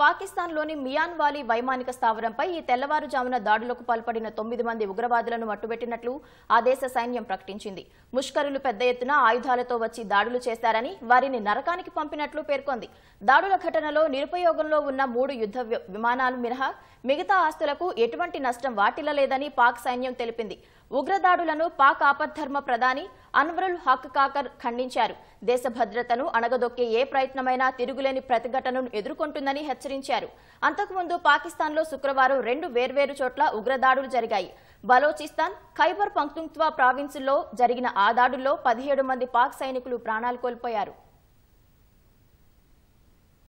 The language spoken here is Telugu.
పాకిస్తాన్లోని మియాన్ వాలీ వైమానిక స్థావరంపై ఈ తెల్లవారుజామున దాడులకు పాల్పడిన తొమ్మిది మంది ఉగ్రవాదులను మట్టుబెట్టినట్లు ఆ దేశ సైన్యం ప్రకటించింది ముష్కరులు పెద్ద ఎత్తున ఆయుధాలతో వచ్చి దాడులు చేశారని వారిని నరకానికి పంపినట్లు పేర్కొంది దాడుల ఘటనలో నిరుపయోగంలో ఉన్న మూడు యుద్ధ విమానాలు మినహా మిగతా ఆస్తులకు ఎటువంటి నష్టం వాటిల్లలేదని పాక్ సైన్యం తెలిపింది ఉగ్రదాడులను పాక్ ఆపద్ధర్మ ప్రధాని అన్వరుల్ హక్ కాకర్ ఖండించారు దేశ భద్రతను అణగదొక్కే ఏ ప్రయత్నమైనా తిరుగులేని ప్రతిఘటనను ఎదుర్కొంటుందని హెచ్చరించారు అంతకుముందు పాకిస్తాన్లో శుక్రవారం రెండు వేర్వేరు చోట్ల ఉగ్రదాడులు జరిగాయి బలోచిస్తాన్ ఖైబర్ పంక్తుంక్వా ప్రావిన్సుల్లో జరిగిన ఆ దాడుల్లో పదిహేడు మంది పాక్ సైనికులు ప్రాణాలు కోల్పోయారు